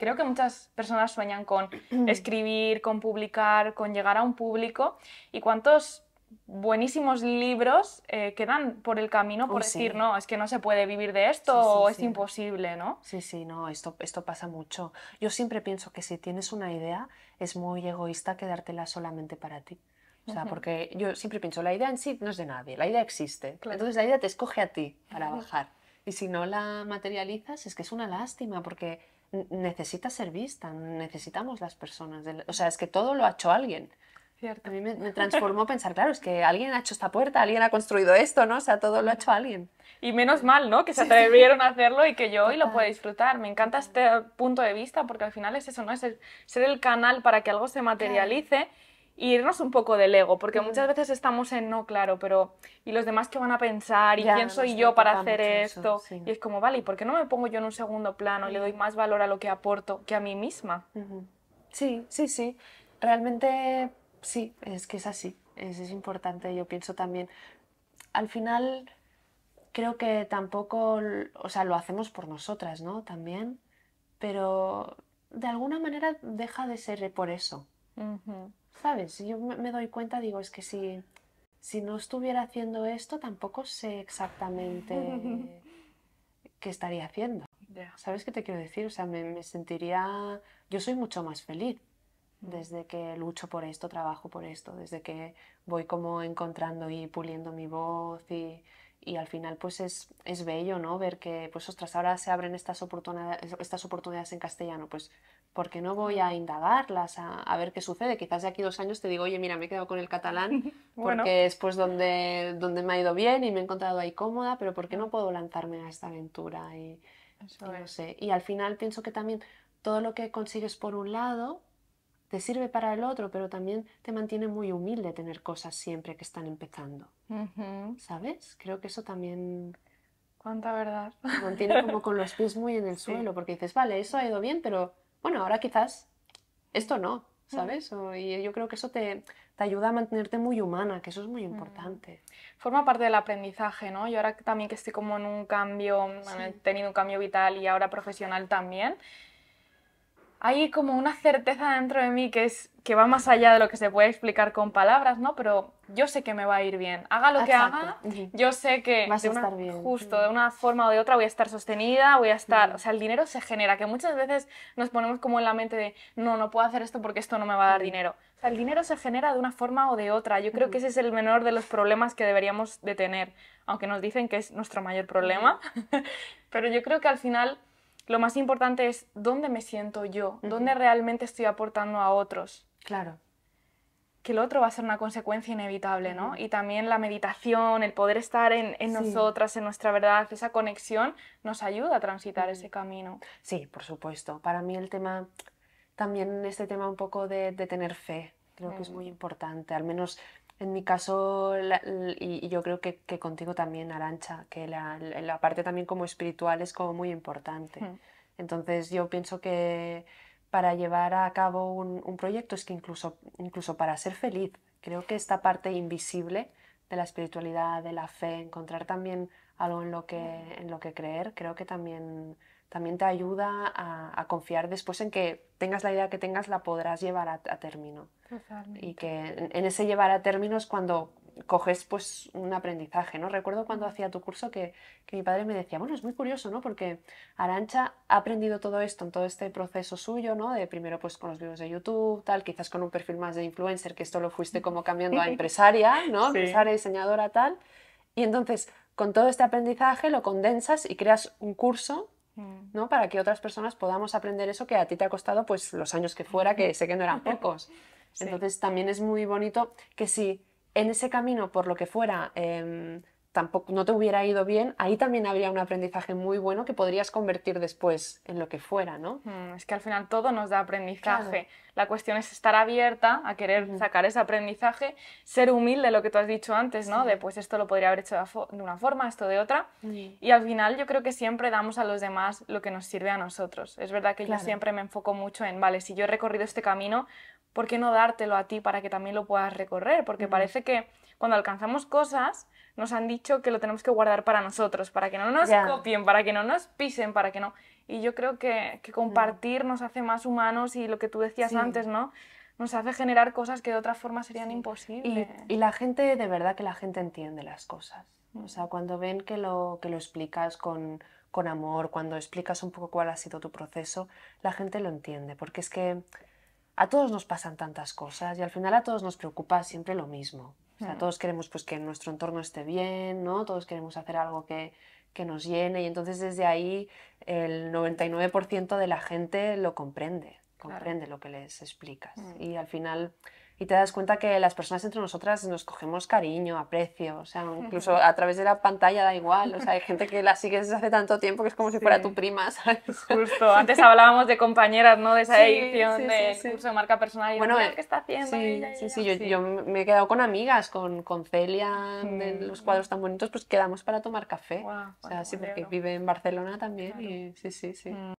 creo que muchas personas sueñan con escribir, con publicar, con llegar a un público. ¿Y cuántos buenísimos libros eh, quedan por el camino por decir, no, es que no se puede vivir de esto o es imposible, ¿no? Sí, sí, no, esto, esto pasa mucho. Yo siempre pienso que si tienes una idea, es muy egoísta quedártela solamente para ti. O sea, porque yo siempre pienso, la idea en sí no es de nadie, la idea existe. Entonces la idea te escoge a ti para bajar. Y si no la materializas, es que es una lástima, porque necesita ser vista, necesitamos las personas. o sea, es que todo lo ha hecho alguien. Cierto. A mí me, transformó pensar, claro, es que alguien ha hecho esta puerta, alguien ha construido esto, ¿no? O sea, todo lo ha hecho alguien. Y menos mal, ¿no? Que se atrevieron a hacerlo y que yo hoy lo pueda disfrutar. Me encanta este punto de vista porque al final es eso, ¿no? Es ser el canal para que algo se materialice irnos un poco del ego, porque muchas veces estamos en no, claro, pero ¿y los demás qué van a pensar? ¿Y quién soy yo para hacer esto? Y es como, vale, ¿y por qué no me pongo yo en un segundo plano y le doy más valor a lo que aporto que a mí misma? Sí, sí, sí. Realmente sí, es que es así. Es, importante, yo pienso también. Al final, creo que tampoco, o sea, lo hacemos por nosotras, ¿no? También, pero de alguna manera deja de ser por eso. ¿Sabes? Yo me doy cuenta, digo, es que si, si no estuviera haciendo esto, tampoco sé exactamente qué estaría haciendo. ¿Sabes qué te quiero decir? O sea, me, sentiría... Yo soy mucho más feliz mm. desde que lucho por esto, trabajo por esto, desde que voy como encontrando y puliendo mi voz y y al final pues es, es, bello, ¿no? Ver que, pues ostras, ahora se abren estas oportunidades, estas oportunidades en castellano, pues porque no voy a indagarlas, a, ver qué sucede. Quizás de aquí dos años te digo, oye, mira, me he quedado con el catalán porque es pues donde, donde me ha ido bien y me he encontrado ahí cómoda, pero ¿por qué no puedo lanzarme a esta aventura? no sé. Y al final pienso que también todo lo que consigues por un lado te sirve para el otro, pero también te mantiene muy humilde tener cosas siempre que están empezando. ¿Sabes? Creo que eso también... Cuánta verdad. Te mantiene como con los pies muy en el suelo, porque dices, vale, eso ha ido bien, pero bueno, ahora quizás esto no, ¿sabes? Mm. y yo creo que eso te, te ayuda a mantenerte muy humana, que eso es muy importante. Mm. Forma parte del aprendizaje, ¿no? Yo ahora también que estoy como en un cambio, he tenido un cambio vital y ahora profesional también, hay como una certeza dentro de mí que es que va más allá de lo que se puede explicar con palabras, ¿no? Pero yo sé que me va a ir bien. Haga lo que haga, yo sé que justo de una forma o de otra voy a estar sostenida, voy a estar, o sea, el dinero se genera, que muchas veces nos ponemos como en la mente de, no, no puedo hacer esto porque esto no me va a dar dinero. O sea, el dinero se genera de una forma o de otra. Yo creo que ese es el menor de los problemas que deberíamos de tener, aunque nos dicen que es nuestro mayor problema. Pero yo creo que al final lo más importante es dónde me siento yo, dónde realmente estoy aportando a otros. Claro. Que el otro va a ser una consecuencia inevitable, ¿no? Y también la meditación, el poder estar en, nosotras, en nuestra verdad, esa conexión nos ayuda a transitar ese camino. Sí, por supuesto. Para mí el tema, también este tema un poco de, tener fe, creo que es mm. muy importante. Al menos en mi caso, y, yo creo que, contigo también, Arancha, que la, parte también como espiritual es como muy importante. Entonces yo pienso que para llevar a cabo un, proyecto es que incluso, incluso para ser feliz, creo que esta parte invisible de la espiritualidad, de la fe, encontrar también algo en lo que, en lo que creer, creo que también también te ayuda a, confiar después en que tengas la idea que tengas, la podrás llevar a, término. Y que en, ese llevar a término es cuando coges pues un aprendizaje, ¿no? Recuerdo cuando hacía tu curso que, mi padre me decía, bueno, es muy curioso, ¿no? Porque Arancha ha aprendido todo esto en todo este proceso suyo, ¿no? De primero pues con los vídeos de YouTube, tal, quizás con un perfil más de influencer, que esto lo fuiste como cambiando a empresaria, ¿no? Empresaria, diseñadora, tal. Y entonces, con todo este aprendizaje lo condensas y creas un curso Mm. ¿no? Para que otras personas podamos aprender eso que a ti te ha costado pues los años que fuera, que sé que no eran pocos. Entonces también es muy bonito que si en ese camino, por lo que fuera, em, tampoco no te hubiera ido bien, ahí también habría un aprendizaje muy bueno que podrías convertir después en lo que fuera, ¿no? Mm, es que al final todo nos da aprendizaje. La cuestión es estar abierta a querer sacar ese aprendizaje, ser humilde, lo que tú has dicho antes, ¿no? De pues esto lo podría haber hecho de una forma, esto de otra. Y al final yo creo que siempre damos a los demás lo que nos sirve a nosotros. Es verdad que yo siempre me enfoco mucho en, vale, si yo he recorrido este camino, ¿por qué no dártelo a ti para que también lo puedas recorrer? Porque parece que cuando alcanzamos cosas, nos han dicho que lo tenemos que guardar para nosotros, para que no nos copien, para que no nos pisen, para que no. Y yo creo que, que mm. compartir nos hace más humanos y lo que tú decías antes, ¿no? Nos hace generar cosas que de otra forma serían imposibles. Y, y, la gente, de verdad que la gente entiende las cosas. O sea, cuando ven que lo, que lo explicas con, con amor, cuando explicas un poco cuál ha sido tu proceso, la gente lo entiende, porque es que a todos nos pasan tantas cosas y al final a todos nos preocupa siempre lo mismo todos queremos pues, que nuestro entorno esté bien, ¿no? Todos queremos hacer algo que, nos llene y entonces desde ahí el 99% de la gente lo comprende, comprende lo que les explicas. Mm. Y al final y te das cuenta que las personas entre nosotras nos cogemos cariño, aprecio, o sea, incluso a través de la pantalla da igual, o sea, hay gente que la sigues desde hace tanto tiempo que es como si fuera tu prima, Justo, antes hablábamos de compañeras, ¿no? De esa edición de curso de marca personal. Y bueno, ¿qué está haciendo? Sí, sí, yo, me he quedado con amigas, con, Celia, en mm. los cuadros tan bonitos, pues quedamos para tomar café, o sea, pues sí, porque vive en Barcelona también sí, sí, sí. Mm.